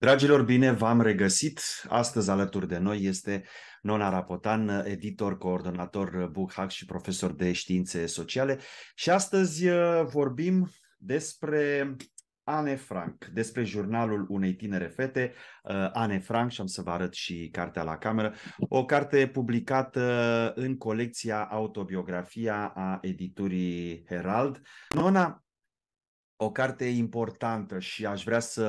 Dragilor, bine v-am regăsit! Astăzi alături de noi este Nona Rapotan, editor, coordonator BookHack și profesor de științe sociale. Și astăzi uh, vorbim despre Anne Frank, despre jurnalul unei tinere fete, uh, Anne Frank, și am să vă arăt și cartea la cameră, o carte publicată în colecția Autobiografia a editurii Herald. Nona, o carte importantă și aș vrea să,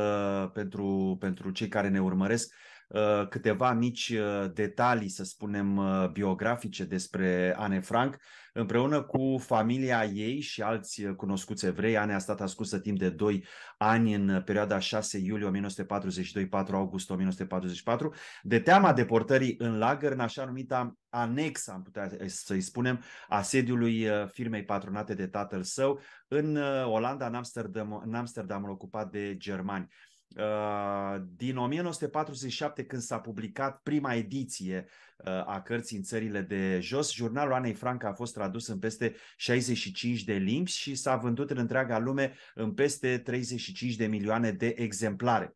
pentru, pentru cei care ne urmăresc, Uh, câteva mici uh, detalii, să spunem, uh, biografice despre Anne Frank. Împreună cu familia ei și alți cunoscuți evrei, Anne a stat ascunsă timp de 2 ani în perioada 6 iulie 1942 4 august 1944, de teama deportării în lagăr, în așa numita anexă, am putea eh, să-i spunem, a sediului firmei patronate de tatăl său în Olanda, în Amsterdam, în Amsterdam ocupat de germani. Uh, din 1947, când s-a publicat prima ediție uh, a cărții în țările de jos, jurnalul Anei Frank a fost tradus în peste 65 de limbi și s-a vândut în întreaga lume în peste 35 de milioane de exemplare.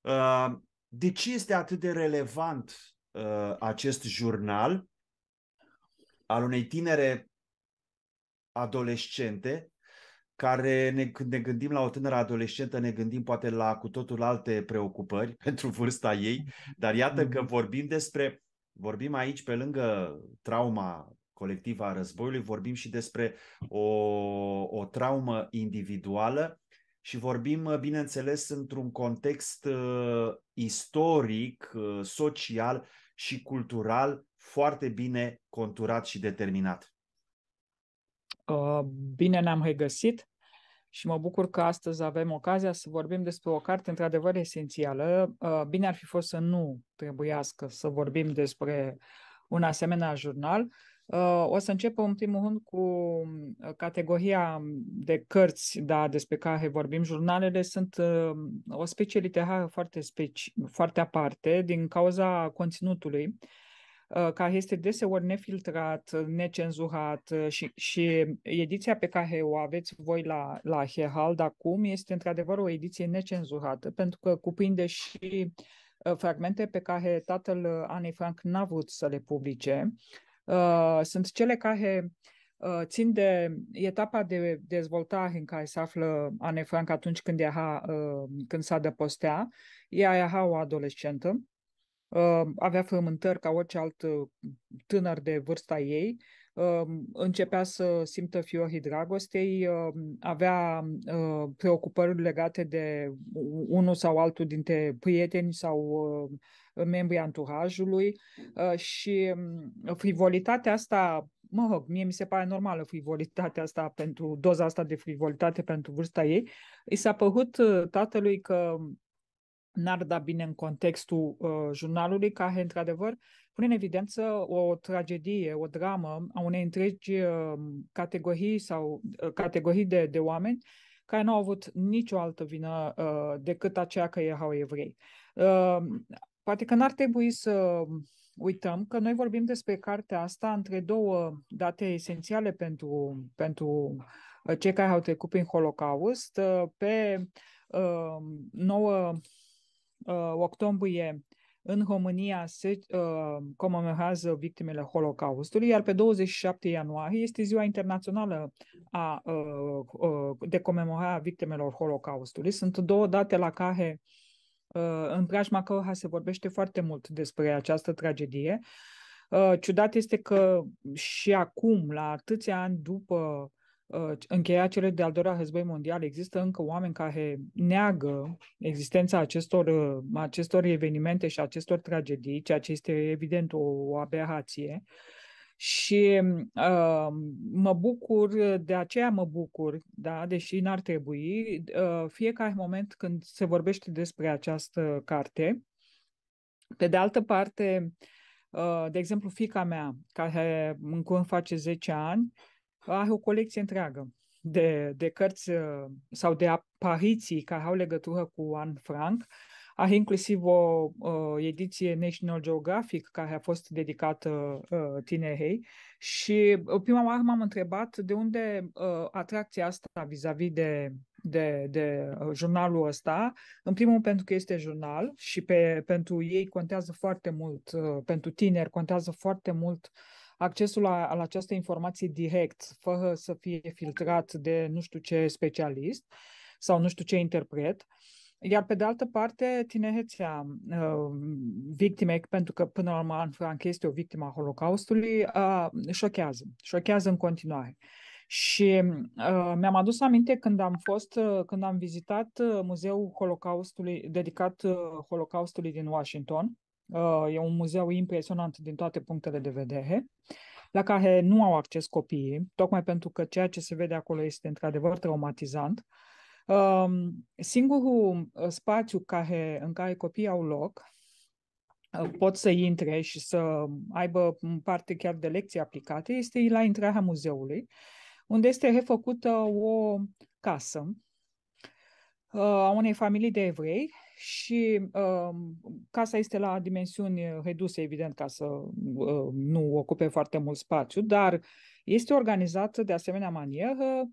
Uh, de ce este atât de relevant acest jurnal al unei tinere adolescente care ne, când ne gândim la o tânără adolescentă, ne gândim poate la cu totul alte preocupări pentru vârsta ei, dar iată că mm-hmm. vorbim despre, vorbim aici pe lângă trauma colectivă a războiului, vorbim și despre o, o traumă individuală și vorbim, bineînțeles, într-un context uh, istoric, uh, social și cultural foarte bine conturat și determinat. Uh, bine ne-am regăsit și mă bucur că astăzi avem ocazia să vorbim despre o carte într-adevăr esențială. Uh, bine ar fi fost să nu trebuiască să vorbim despre un asemenea jurnal. Uh, o să încep în primul rând cu uh, categoria de cărți da, despre care vorbim. Jurnalele sunt o specie literară foarte, speci- foarte aparte din cauza conținutului. Uh, care este deseori nefiltrat, necenzurat uh, și, și ediția pe care o aveți voi la, la Herald acum este într-adevăr o ediție necenzurată, pentru că cuprinde și uh, fragmente pe care tatăl Anei Frank n-a vrut să le publice. Sunt cele care țin de etapa de dezvoltare în care se află Anne Frank atunci când, era, când s-a dăpostea. Ea era o adolescentă avea frământări ca orice alt uh, tânăr de vârsta ei, începea să simtă fiorii dragostei, avea uh, preocupări legate de unul sau altul dintre prieteni sau uh, membrii anturajului și um, frivolitatea asta mă rog, mie mi se pare normală frivolitatea asta pentru doza asta de frivolitate pentru vârsta ei. I s-a părut tatălui că n-ar da bine în contextul uh, jurnalului, care, într-adevăr, pune în evidență o tragedie, o dramă a unei întregi uh, categorii sau uh, categorii de, de oameni care nu au avut nicio altă vină uh, decât aceea că erau evrei. Uh, poate că n-ar trebui să uităm că noi vorbim despre cartea asta între două date esențiale pentru, pentru uh, cei care au trecut prin Holocaust. Uh, pe 9 uh, Uh, octombrie în România se uh, comemorează victimele Holocaustului, iar pe 27 ianuarie este Ziua Internațională a, uh, uh, de comemorare a victimelor Holocaustului. Sunt două date la care, uh, în preajma căruia se vorbește foarte mult despre această tragedie. Uh, ciudat este că și acum, la atâția ani după Uh, încheia cele de-al doilea război mondial, există încă oameni care neagă existența acestor, uh, acestor evenimente și acestor tragedii, ceea ce este evident o, o aberație. Și uh, mă bucur, de aceea mă bucur, da, deși n-ar trebui, uh, fiecare moment când se vorbește despre această carte. Pe de altă parte, uh, de exemplu, fica mea, care în curând face 10 ani, are o colecție întreagă de, de cărți uh, sau de apariții care au legătură cu Anne Frank. Are inclusiv o uh, ediție National Geographic care a fost dedicată uh, tinerei și uh, prima oară m-am întrebat de unde uh, atracția asta vis-a-vis de, de, de uh, jurnalul ăsta. În primul rând pentru că este jurnal și pe, pentru ei contează foarte mult, uh, pentru tineri contează foarte mult uh, accesul la, la această informație direct, fără să fie filtrat de nu știu ce specialist sau nu știu ce interpret. Iar pe de altă parte, tinerețea uh, victimei, pentru că până la urmă Anne Frank este o victimă a Holocaustului, uh, șochează, șochează în continuare. Și uh, mi-am adus aminte când am fost, uh, când am vizitat uh, Muzeul Holocaustului, dedicat uh, Holocaustului din Washington, Uh, e un muzeu impresionant din toate punctele de vedere, la care nu au acces copiii, tocmai pentru că ceea ce se vede acolo este într-adevăr traumatizant. Um, singurul uh, spațiu care, în care copiii au loc uh, pot să intre și să aibă parte chiar de lecții aplicate este la intrarea muzeului, unde este refăcută o casă a unei familii de evrei și uh, casa este la dimensiuni uh, reduse, evident, ca să uh, nu ocupe foarte mult spațiu, dar este organizată de asemenea manieră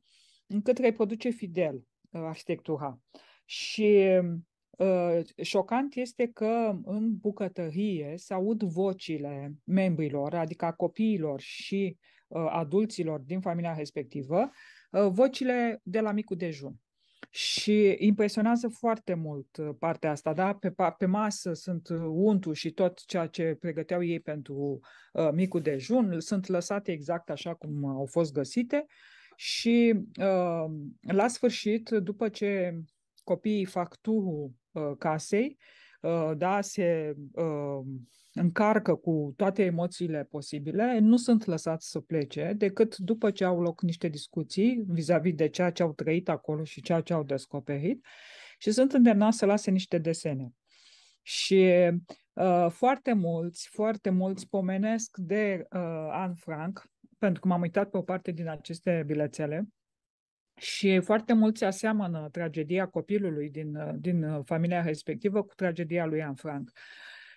încât reproduce fidel uh, arhitectura. Și uh, șocant este că în bucătărie se aud vocile membrilor, adică a copiilor și uh, adulților din familia respectivă, uh, vocile de la micul dejun. Și impresionează foarte mult uh, partea asta, da? Pe, pe masă sunt uh, untul și tot ceea ce pregăteau ei pentru uh, micul dejun, sunt lăsate exact așa cum au fost găsite și uh, la sfârșit, după ce copiii fac turul uh, casei, uh, Uh, da, se uh, încarcă cu toate emoțiile posibile, nu sunt lăsați să plece decât după ce au loc niște discuții vis-a-vis de ceea ce au trăit acolo și ceea ce au descoperit și sunt îndemnați să lase niște desene. Și uh, foarte mulți, foarte mulți pomenesc de uh, Anne Frank, pentru că m-am uitat pe o parte din aceste bilețele, și foarte mulți aseamănă tragedia copilului din, din familia respectivă cu tragedia lui Anne Frank.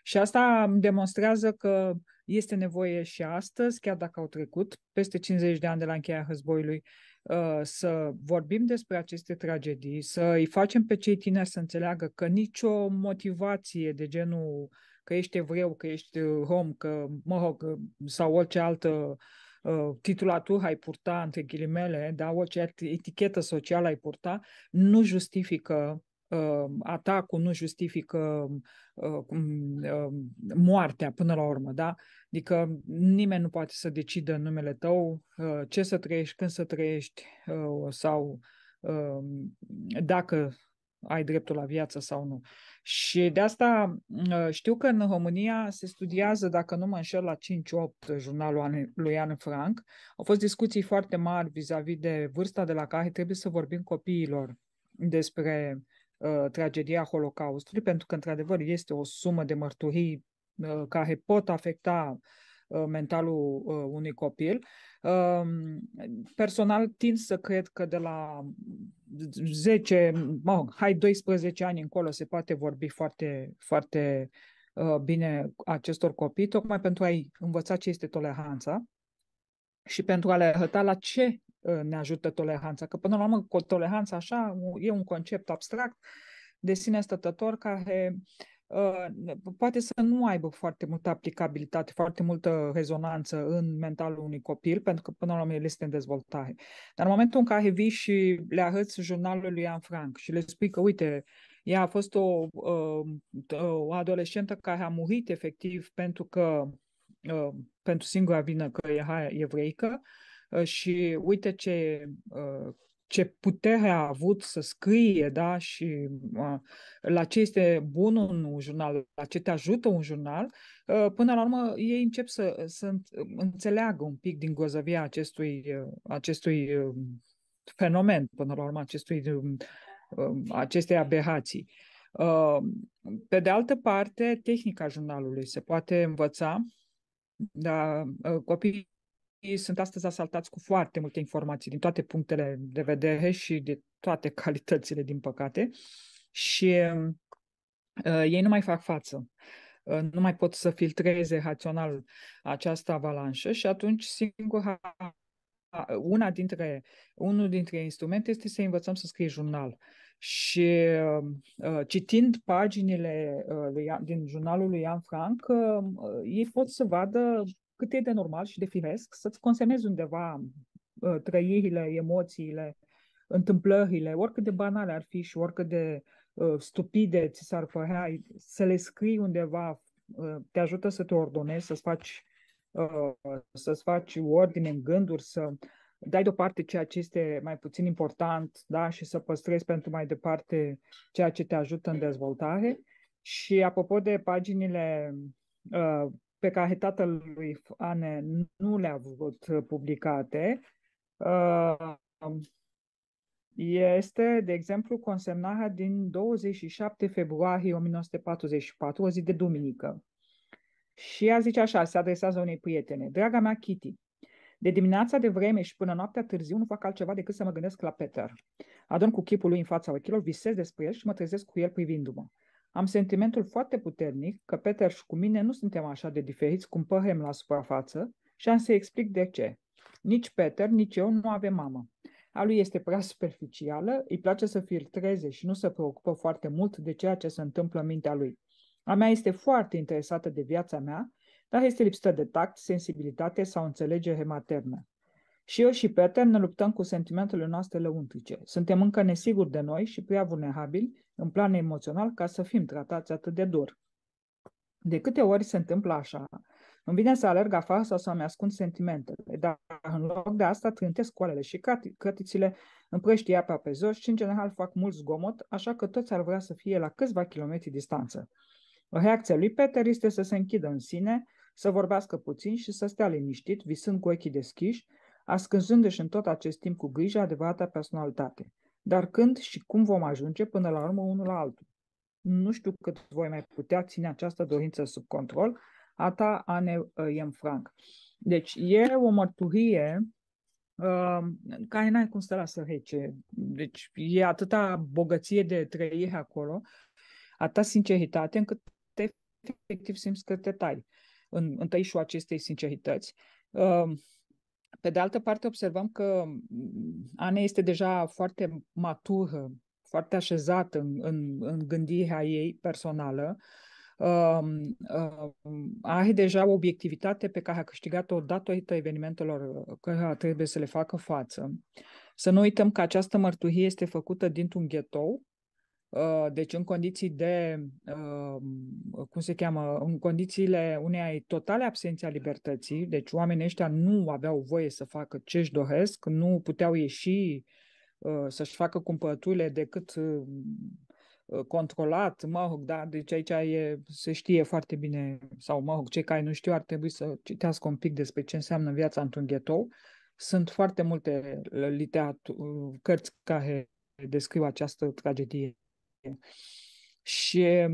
Și asta demonstrează că este nevoie și astăzi, chiar dacă au trecut peste 50 de ani de la încheierea războiului, ă, să vorbim despre aceste tragedii, să îi facem pe cei tineri să înțeleagă că nicio motivație de genul că ești evreu, că ești rom, că, mă rog, sau orice altă uh, Uh, tu ai purta, între ghilimele, da, orice etichetă socială ai purta, nu justifică uh, atacul nu justifică uh, moartea până la urmă, da? Adică nimeni nu poate să decidă în numele tău ce să trăiești, când să trăiești sau dacă ai dreptul la viață sau nu. Și de asta ă, știu că în România se studiază, dacă nu mă înșel, la 5-8 jurnalul lui Ian Frank. Au fost discuții foarte mari vis-a-vis de vârsta de la care trebuie să vorbim copiilor despre uh, tragedia Holocaustului, pentru că, într-adevăr, este o sumă de mărturii uh, care pot afecta uh, Uh, mentalul uh, unui copil. Um, personal tind să cred că de la 10, mă hai 12 ani încolo se poate vorbi foarte, foarte uh, bine acestor copii, tocmai pentru a-i învăța ce este toleranța și pentru a le arăta la ce ne ajută toleranța. Că până la urmă, toleranța așa e un concept abstract de sine stătător care uh, Ă, poate să nu aibă foarte multă aplicabilitate, foarte multă rezonanță în mentalul unui copil, pentru că până la urmă el este în dezvoltare. Dar în momentul în care vii și le arăți jurnalul lui Ian Frank și le spui că, uite, ea a fost o, ă, ă, o adolescentă care a murit efectiv pentru că pentru singura vină că era evreică și uite ce ce putere a avut să scrie, da, și la ce este bun un jurnal, la ce te ajută un jurnal, ă, până la urmă ei încep să, să înțeleagă un pic din grozăvia acestui, ă, acestui ă, fenomen, până la urmă acestui, acestei aberații. pe de altă parte, tehnica jurnalului se poate învăța, dar copiii sunt astăzi asaltați cu foarte multe informații din toate punctele de vedere și de toate calitățile, din păcate. Și uh, ei nu mai fac față. Uh, nu mai pot să filtreze rațional această avalanșă și atunci singura una dintre, unul dintre instrumente este să învățăm să scrii jurnal. Și uh, uh, citind paginile uh, lui, din jurnalul lui Ian Frank, uh, uh ei pot să vadă cât e de normal și de firesc să-ți consemezi undeva uh, trăirile, emoțiile, întâmplările, oricât de banale ar fi și oricât de uh, stupide ți s-ar părea, să le scrii undeva, uh, te ajută să te ordonezi, să-ți faci, uh, să-ți faci ordine în gânduri, să dai deoparte ceea ce este mai puțin important da? și să păstrezi pentru mai departe ceea ce te ajută în dezvoltare. Și apropo de paginile uh, pe care tatăl lui Ane nu le-a avut publicate, uh, este, de exemplu, consemnarea din 27 februarie 1944, o zi de duminică. Și ea zice așa, se adresează unei prietene. Draga mea Kitty, de dimineața de vreme și până noaptea târziu nu fac altceva decât să mă gândesc la Peter. Adun cu chipul lui în fața ochilor, visez despre el și mă trezesc cu el privindu-mă. Am sentimentul foarte puternic că Peter și cu mine nu suntem așa de diferiți cum păhem la suprafață și am să explic de ce. Nici Peter, nici eu nu avem mamă. A lui este prea superficială, îi place să filtreze și nu se preocupă foarte mult de ceea ce se întâmplă în mintea lui. A mea este foarte interesată de viața mea, dar este lipsită de tact, sensibilitate sau înțelegere maternă. Și eu și Peter ne luptăm cu sentimentele noastre lăuntrice. Suntem încă nesiguri de noi și prea vulnerabili în plan emoțional ca să fim tratați atât de dur. De câte ori se întâmplă așa? Îmi vine să alerg afară sau să-mi ascund sentimentele, dar în loc de asta trântesc coalele și cătițile, împrăștie apa pe jos și în general fac mult zgomot, așa că toți ar vrea să fie la câțiva kilometri distanță. Reacția lui Peter este să se închidă în sine, să vorbească puțin și să stea liniștit, visând cu ochii deschiși, ascunzându-și în tot acest timp cu grijă adevărata personalitate. Dar când și cum vom ajunge până la urmă unul la altul? Nu știu cât voi mai putea ține această dorință sub control, ata Anne Iem Frank. Deci e o mărturie uh, care n-ai cum să lasă rece. Deci e atâta bogăție de trăire acolo, atâta sinceritate, încât te, efectiv simți că te tai în, în tăișul acestei sincerități. Uh, pe de altă parte, observăm că mm, Ana este deja foarte matură, foarte așezată în, în, în gândirea ei personală. Uh, uh, are deja o obiectivitate pe care a câștigat-o datorită evenimentelor uh, care trebuie să le facă față. Să nu uităm că această mărturie este făcută dintr-un ghetou Ă, deci în condiții de, ă, cum se cheamă, în condițiile unei totale absențe a libertății, deci oamenii ăștia nu aveau voie să facă ce își doresc, nu puteau ieși ă, să-și facă cumpărăturile decât controlat, mă rog, da, deci aici e, se știe foarte bine, sau mă rog, cei care nu știu ar trebui să citească un pic despre ce înseamnă viața într-un ghetou. Sunt foarte multe literatur, cărți care descriu această tragedie și,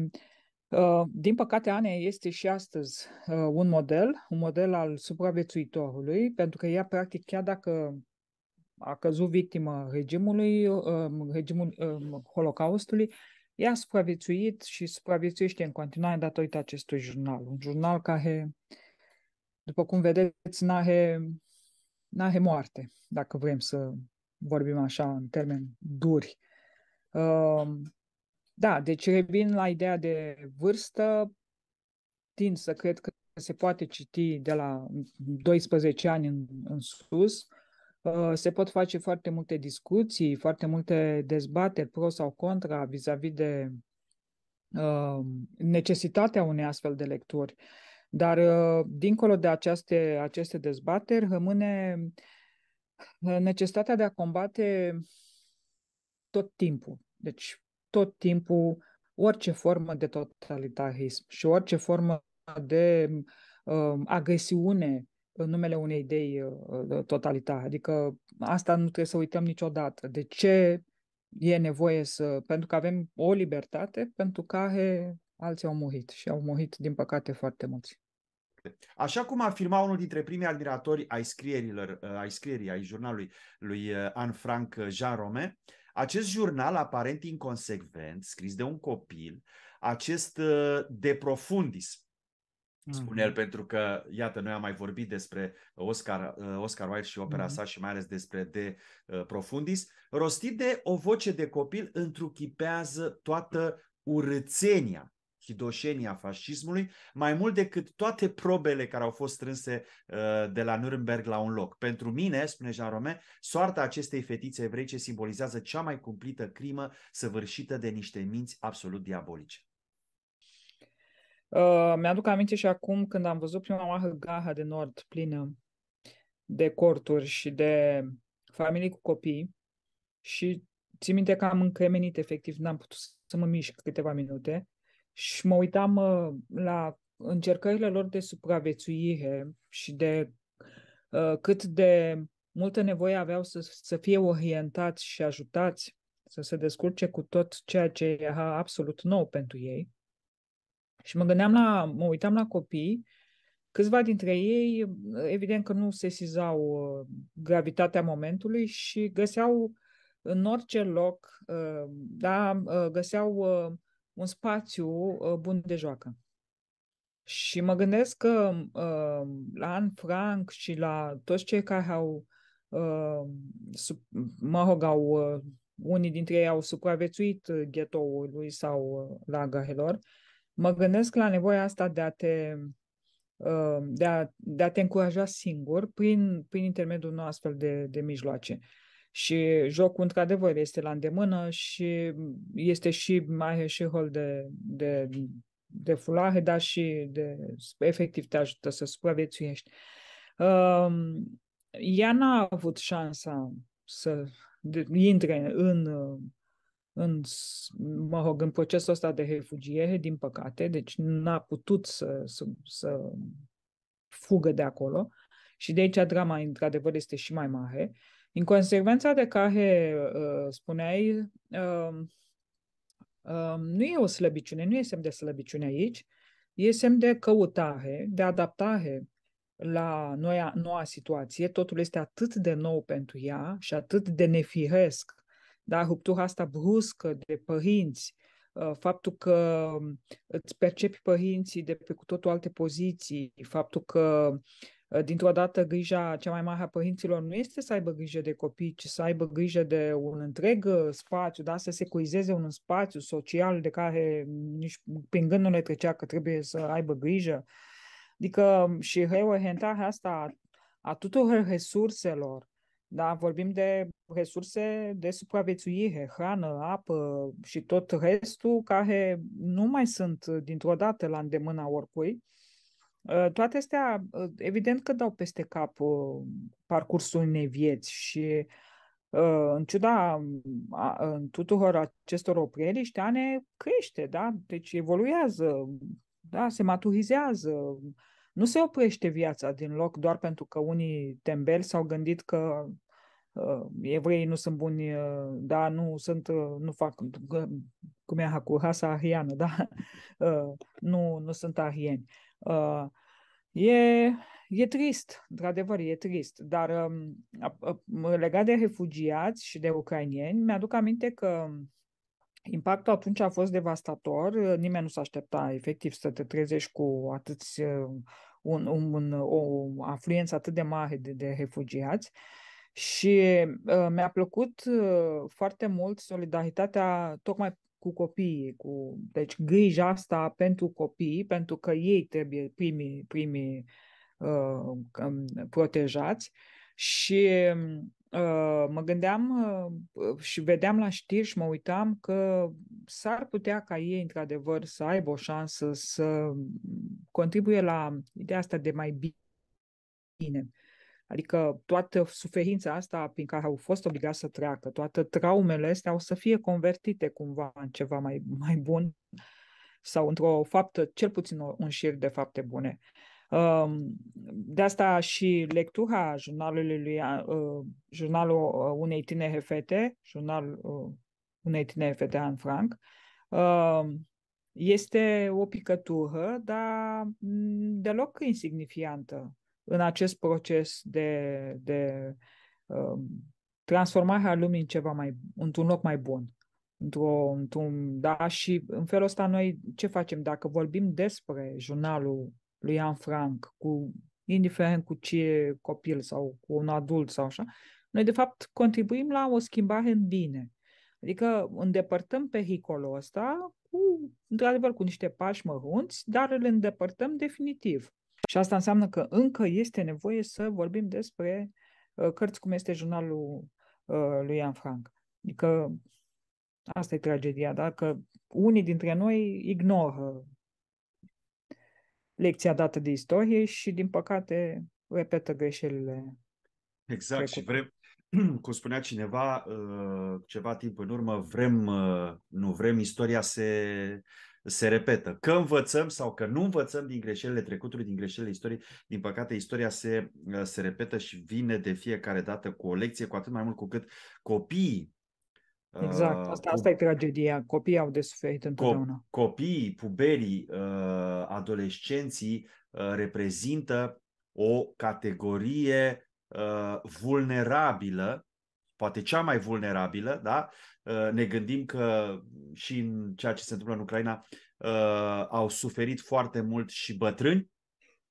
uh, din păcate, Ana este și astăzi uh, un model, un model al supraviețuitorului, pentru că ea, practic, chiar dacă a căzut victimă regimului, um, regimul um, Holocaustului, ea a supraviețuit și supraviețuiește în continuare datorită acestui jurnal. Un jurnal care, după cum vedeți, n-are, n-are moarte, dacă vrem să vorbim așa în termeni duri. Um, da, deci revin la ideea de vârstă, tin să cred că se poate citi de la 12 ani în, în sus, uh, se pot face foarte multe discuții, foarte multe dezbateri pro sau contra vis-a-vis de uh, necesitatea unei astfel de lecturi. Dar, uh, dincolo de aceste, aceste dezbateri, rămâne necesitatea de a combate tot timpul. Deci, tot timpul orice formă de totalitarism și orice formă de uh, agresiune în numele unei idei uh, uh, totalitare. Adică asta nu trebuie să uităm niciodată. De ce e nevoie să... Pentru că avem o libertate pentru care alții au murit și au murit, din păcate, foarte mulți. Așa cum afirma unul dintre primii admiratori ai scrierilor, uh, ai scrierii, ai jurnalului lui uh, Anne Frank, Jean Rome, uh, acest jurnal aparent inconsecvent, scris de un copil, acest ă, de profundis, spune el, mhm. pentru că, iată, noi am mai vorbit despre Oscar, ă, Oscar Wilde și opera mm-hmm. sa și mai ales despre De ă, Profundis, rostit de o voce de copil întruchipează toată urățenia hidoșenia fascismului, mai mult decât toate probele care au fost strânse uh, de la Nuremberg la un loc. Pentru mine, spune Jean Rome, soarta acestei fetițe evreice simbolizează cea mai cumplită crimă săvârșită de niște minți absolut diabolice. Uh, mi-aduc aminte și acum când am văzut prima oară Gaha de Nord plină de corturi și de familii cu copii și țin minte că am încremenit efectiv, n-am putut să mă mișc câteva minute și mă uitam la încercările lor de supraviețuire și de uh, cât de multă nevoie aveau să, să fie orientați și ajutați să se descurce cu tot ceea ce era absolut nou pentru ei. Și mă gândeam la, mă uitam la copii, câțiva dintre ei, evident că nu sesizau uh, gravitatea momentului și găseau în orice loc, ă, da, găseau un spațiu uh, bun de joacă. Și mă gândesc că uh, la Anne Frank și la toți cei care au, uh, mă rog, au, unii dintre ei au supraviețuit ghetoului sau uh, lagărelor, mă gândesc la nevoia asta de a te de a, de a te încuraja singur prin, prin intermediul unor astfel de, de mijloace. Uh, și jocul, într-adevăr, este la îndemână și este și mai și hol de, de, de fulare, dar și de, efectiv te ajută să supraviețuiești. Um, ea n-a avut șansa să intre în, în, mă rog, în procesul ăsta de refugiere, din păcate, deci n-a putut să, să, să fugă de acolo și de aici drama, într-adevăr, este și mai mare. Uh, în consecvența de care uh, spuneai uh, uh, nu e o slăbiciune, nu e semn de slăbiciune aici, e semn de căutare, de adaptare la noua, noua situație. Totul este atât de nou pentru ea și atât de nefiresc. Dar ruptura asta bruscă de părinți, uh, faptul că um, îți percepi părinții de pe cu totul alte poziții, faptul că Ă, dintr-o dată grija cea mai mare a părinților nu este să aibă grijă de copii, ci să aibă grijă de un întreg ă, spațiu, da? să securizeze un spațiu social de care nici prin gând nu le trecea că trebuie să aibă grijă. Adică și reorientarea asta a tuturor resurselor, da? vorbim de resurse de supraviețuire, hrană, apă și tot restul care nu mai sunt dintr-o dată la îndemâna oricui, Ă, toate astea, ă, evident că dau peste cap ă, parcursul unei vieți și în ciuda tuturor acestor opriri, Șteane crește, da? Deci evoluează, da? se maturizează, nu se oprește viața din loc doar pentru că unii tembeli s-au gândit că uh, evreii nu sunt buni, uh, da, nu sunt, uh, nu fac, uh, cum e cu rasa ariană, da, uh, nu, nu sunt arieni. Uh, e, e trist, într-adevăr, e trist, dar um, legat de refugiați și de ucrainieni, mi-aduc aminte că impactul atunci a fost devastator, nimeni nu s-a aștepta efectiv să te trezești cu atâți uh, un, un, un, o afluență atât de mare de, de refugiați și uh, mi-a plăcut uh, foarte mult solidaritatea tocmai cu copiii. Cu... Deci grija asta pentru copii, pentru că ei trebuie primii, primii uh, um, protejați. Și uh, mă gândeam uh, și vedeam la știri și mă uitam că s-ar putea ca ei, într-adevăr, să aibă o șansă să contribuie la ideea asta de mai bine. Adică toată suferința asta prin care au fost obligați să treacă, toate traumele astea au să fie convertite cumva în ceva mai, mai bun sau într-o faptă, cel puțin un șir de fapte bune. De asta și lectura jurnalului lui, uh, jurnalul uh, unei tinere fete, jurnal uh, unei tinere fete, Anne Frank, este o picătură, dar mm, deloc insignifiantă în acest proces de, de um, transformare a lumii în ceva mai, într-un loc mai bun. Într-o, într-un, da, și în felul ăsta noi ce facem? Dacă vorbim despre jurnalul lui Anne Frank, cu, indiferent cu ce copil sau cu un adult sau așa, noi de fapt contribuim la o schimbare în bine. Adică îndepărtăm pericolul ăsta cu, într-adevăr, cu niște pași mărunți, dar îl îndepărtăm definitiv. Și asta înseamnă că încă este nevoie să vorbim despre uh, cărți cum este jurnalul uh, lui Ian Frank. Adică asta e tragedia, da? Că unii dintre noi ignoră lecția dată de istorie și, din păcate, repetă greșelile. Exact, trecute. și vrem, cum spunea cineva uh, ceva timp în urmă, vrem, nu vrem, istoria se, se repetă. Că învățăm sau că nu învățăm din greșelile trecutului, din greșelile istoriei, din păcate istoria se, uh, se repetă și vine de fiecare dată cu o lecție, cu atât mai mult cu cât copiii Exact, uh, asta, asta e tragedia. Copiii au de suferit întotdeauna. copiii, puberii, uh, adolescenții reprezintă o categorie vulnerabilă poate cea mai vulnerabilă, da? Uh, ne gândim că și în ceea ce se întâmplă în Ucraina uh, au suferit foarte mult și bătrâni,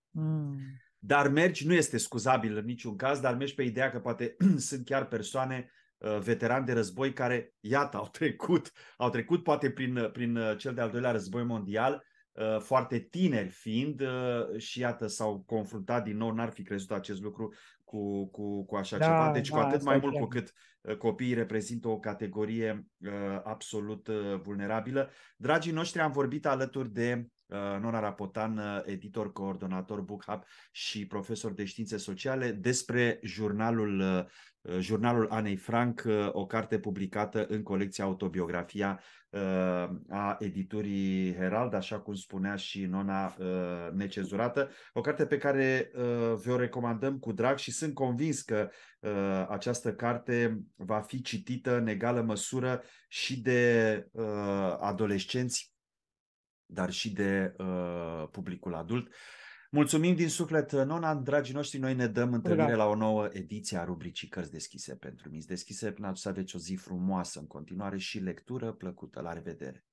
mm. dar mergi, nu este scuzabil în niciun caz, dar mergi pe ideea că poate sunt chiar persoane uh, veterani de război care, iată, au trecut, au trecut poate prin, prin cel de-al doilea război mondial, foarte tineri fiind și iată s-au confruntat din nou, n-ar fi crezut acest lucru cu, cu, cu așa da, ceva. Deci, da, cu atât mai mult cu cât uh, copiii reprezintă o categorie uh, absolut uh, vulnerabilă. Dragii noștri, am vorbit alături de Uh, Nora Rapotan, uh, editor, coordonator BookHub și profesor de științe sociale, despre jurnalul, uh, jurnalul Anei Frank, o carte publicată în colecția Autobiografia a editurii Herald, așa cum spunea și Nona Necezurată, o carte pe care vă recomandăm cu drag și sunt convins că această carte va fi citită în egală măsură și de adolescenți dar și de uh, publicul adult. Mulțumim din suflet, uh, Nona, dragii noștri, noi ne dăm da. întâlnire da. la o nouă ediție a rubricii Cărți deschise pentru mici deschise. Până a aveți o zi frumoasă în continuare și lectură plăcută. La revedere!